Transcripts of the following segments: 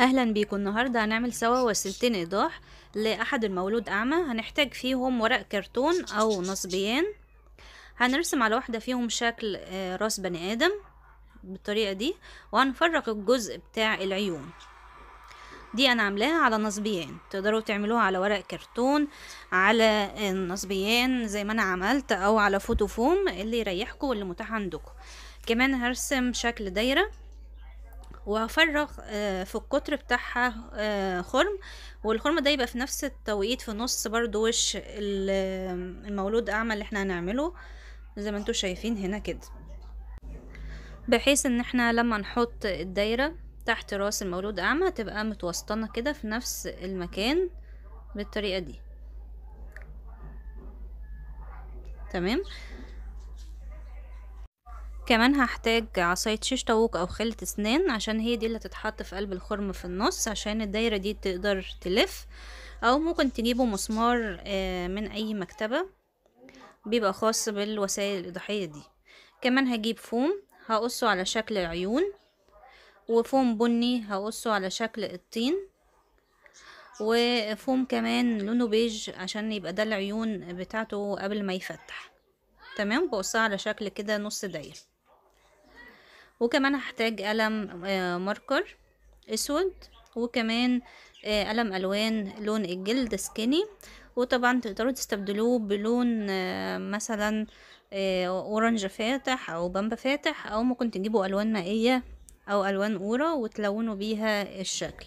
اهلا بيكم النهارده هنعمل سوا وسيلتين ايضاح لاحد المولود اعمى هنحتاج فيهم ورق كرتون او نصبيان هنرسم على واحده فيهم شكل آه، راس بني ادم بالطريقه دي وهنفرق الجزء بتاع العيون دي انا عاملاها على نصبيان تقدروا تعملوها على ورق كرتون على النصبيان زي ما انا عملت او على فوتو فوم اللي يريحكم واللي متاح عندكم كمان هرسم شكل دايره وهفرغ آه، في القطر بتاعها آه، خرم والخرم ده يبقى في نفس التوقيت في نص برضو وش المولود اعمى اللي احنا هنعمله زي ما انتم شايفين هنا كده بحيث ان احنا لما نحط الدايرة تحت راس المولود اعمى تبقى متوسطنة كده في نفس المكان بالطريقة دي تمام كمان هحتاج عصاية شيش طاووق أو خلة أسنان عشان هي دي اللي هتتحط في قلب الخرم في النص عشان الدايرة دي تقدر تلف أو ممكن تجيبوا مسمار آه، من أي مكتبة بيبقى خاص بالوسائل الاضاحية دي كمان هجيب فوم هقصه على شكل عيون وفوم بني هقصه على شكل الطين وفوم كمان لونه بيج عشان يبقى ده العيون بتاعته قبل ما يفتح تمام بقصها على شكل كده نص دايره وكمان هحتاج قلم آه، ماركر اسود وكمان آه، قلم الوان لون الجلد سكيني وطبعا تقدروا تستبدلوه بلون آه، مثلا اورنج فاتح او بامبا فاتح او ممكن تجيبوا الوان مائيه او الوان اورا وتلونوا بيها الشكل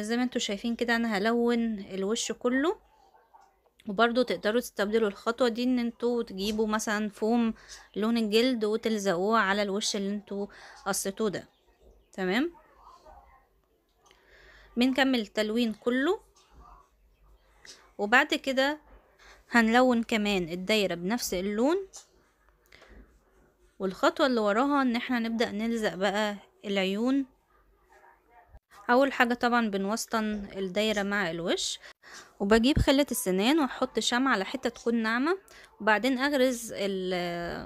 زي ما انتم شايفين كده انا هلون الوش كله وبرضو تقدروا تستبدلوا الخطوة دي ان انتوا تجيبوا مثلا فوم لون الجلد وتلزقوه على الوش اللي انتوا قصيتوه ده تمام بنكمل التلوين كله وبعد كده هنلون كمان الدايرة بنفس اللون والخطوة اللي وراها ان احنا نبدأ نلزق بقى العيون اول حاجة طبعا بنوسطن الدايرة مع الوش وبجيب خلة السنان واحط شمع على حتة تكون ناعمة وبعدين اغرز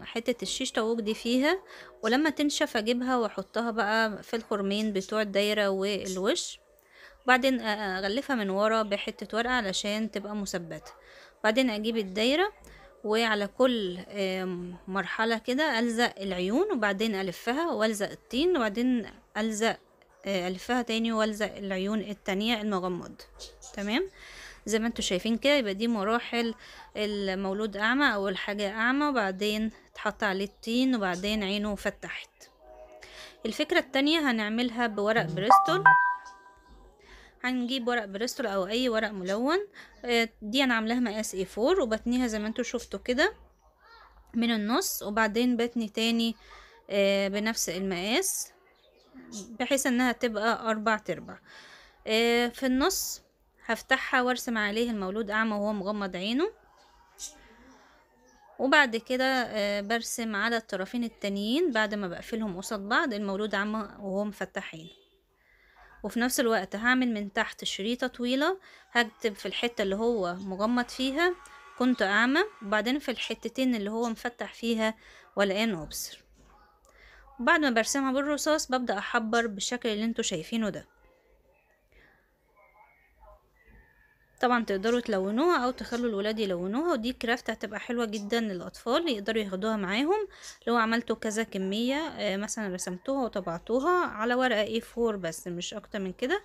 حتة الشيش طاووق دي فيها ولما تنشف اجيبها واحطها بقى في الخرمين بتوع الدايرة والوش وبعدين اغلفها من ورا بحتة ورقة علشان تبقى مثبتة بعدين اجيب الدايرة وعلى كل مرحلة كده ألزق العيون وبعدين ألفها وألزق الطين وبعدين ألزق ألفها تاني وألزق العيون التانية المغمض تمام زي ما انتوا شايفين كده يبقى دي مراحل المولود اعمى اول حاجه اعمى وبعدين اتحط عليه الطين وبعدين عينه فتحت الفكره التانية هنعملها بورق بريستول هنجيب ورق بريستول او اي ورق ملون آه، دي انا عاملاها مقاس A4 وبتنيها زي ما انتوا شفتوا كده من النص وبعدين بتني تاني آه، بنفس المقاس بحيث انها تبقى اربع تربع آه، في النص هفتحها وارسم عليه المولود أعمى وهو مغمض عينه وبعد كده آه، برسم على الطرفين التانيين بعد ما بقفلهم قصاد بعض المولود عمى وهو مفتح عينه وفي نفس الوقت هعمل من تحت شريطة طويلة هكتب في الحتة اللي هو مغمض فيها كنت أعمى وبعدين في الحتتين اللي هو مفتح فيها والآن أبصر وبعد ما برسمها بالرصاص ببدأ أحبر بالشكل اللي انتوا شايفينه ده طبعا تقدروا تلونوها او تخلوا الولاد يلونوها ودي كرافت هتبقى حلوه جدا للاطفال يقدروا ياخدوها معاهم لو عملتوا كذا كميه آه، مثلا رسمتوها وطبعتوها على ورقه اي 4 بس مش اكتر من كده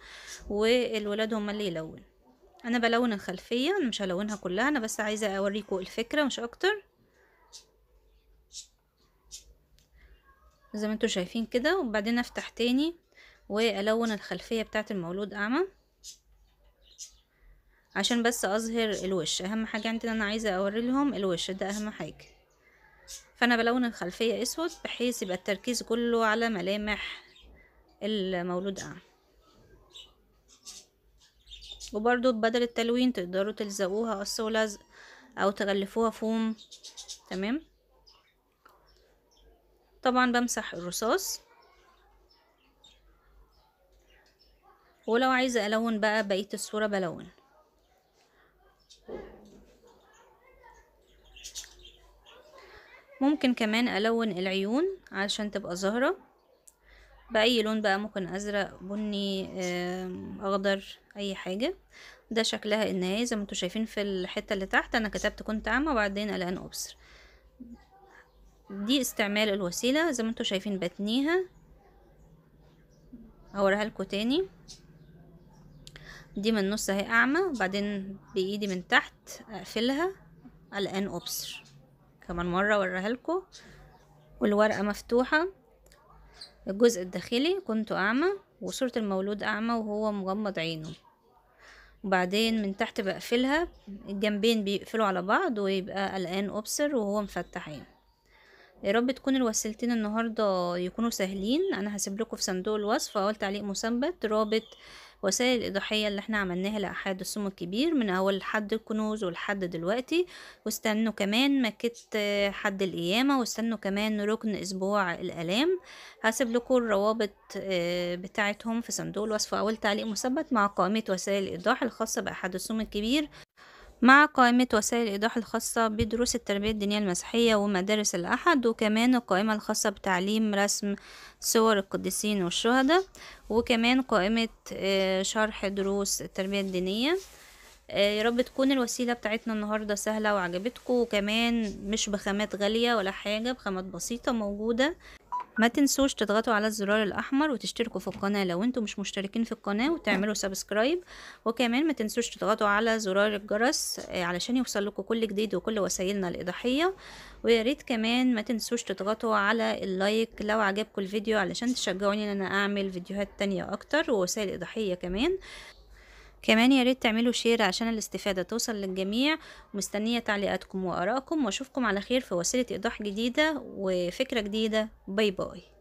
والولاد هما اللي يلون انا بلون الخلفيه انا مش هلونها كلها انا بس عايزه اوريكم الفكره مش اكتر زي ما انتم شايفين كده وبعدين افتح تاني والون الخلفيه بتاعه المولود اعمى عشان بس اظهر الوش اهم حاجة عندي ان انا عايزة اوري لهم الوش ده اهم حاجة فانا بلون الخلفية اسود بحيث يبقى التركيز كله على ملامح المولود اعم وبرضو بدل التلوين تقدروا تلزقوها قص ولزق او تغلفوها فوم تمام طبعا بمسح الرصاص ولو عايزة ألون بقى بقية الصورة بلون ممكن كمان الون العيون عشان تبقى زهرة بأي لون بقى ممكن أزرق بني أخضر أي حاجة ده شكلها النهاية زي ما انتوا شايفين في الحتة اللي تحت أنا كتبت كنت أعمى وبعدين الآن أبصر دي استعمال الوسيلة زي ما انتوا شايفين بتنيها هوريها لكم تاني دي من نص اهي اعمى وبعدين بايدي من تحت اقفلها الان ابصر كمان مرة اوريها لكم والورقة مفتوحة الجزء الداخلي كنت أعمى وصورة المولود أعمى وهو مغمض عينه وبعدين من تحت بقفلها الجنبين بيقفلوا على بعض ويبقى قلقان أبصر وهو مفتح عينه يا رب تكون الوسيلتين النهاردة يكونوا سهلين أنا هسيب لكم في صندوق الوصف أول تعليق مثبت رابط وسائل الإيضاحية اللي احنا عملناها لأحد السم الكبير من أول حد الكنوز والحد دلوقتي واستنوا كمان مكت حد القيامة واستنوا كمان ركن أسبوع الألام هسيب لكم الروابط آه، بتاعتهم في صندوق الوصف أول تعليق مثبت مع قائمة وسائل الإيضاح الخاصة بأحد السم الكبير مع قائمة وسائل الإيضاح الخاصة بدروس التربية الدينية المسيحية ومدارس الأحد وكمان القائمة الخاصة بتعليم رسم صور القديسين والشهداء وكمان قائمة آه، شرح دروس التربية الدينية آه، يا رب تكون الوسيلة بتاعتنا النهاردة سهلة وعجبتكم وكمان مش بخامات غالية ولا حاجة بخامات بسيطة موجودة ما تنسوش تضغطوا على الزرار الاحمر وتشتركوا في القناه لو انتم مش مشتركين في القناه وتعملوا سبسكرايب وكمان ما تنسوش تضغطوا على زرار الجرس آه، علشان يوصل لكم كل جديد وكل وسائلنا الاضاحيه ويا ريت كمان ما تنسوش تضغطوا على اللايك لو عجبكم الفيديو علشان تشجعوني ان انا اعمل فيديوهات تانية اكتر ووسائل اضاحيه كمان كمان يا ريت تعملوا شير عشان الاستفادة توصل للجميع مستنية تعليقاتكم وآرائكم وأشوفكم على خير في وسيلة إيضاح جديدة وفكرة جديدة باي باي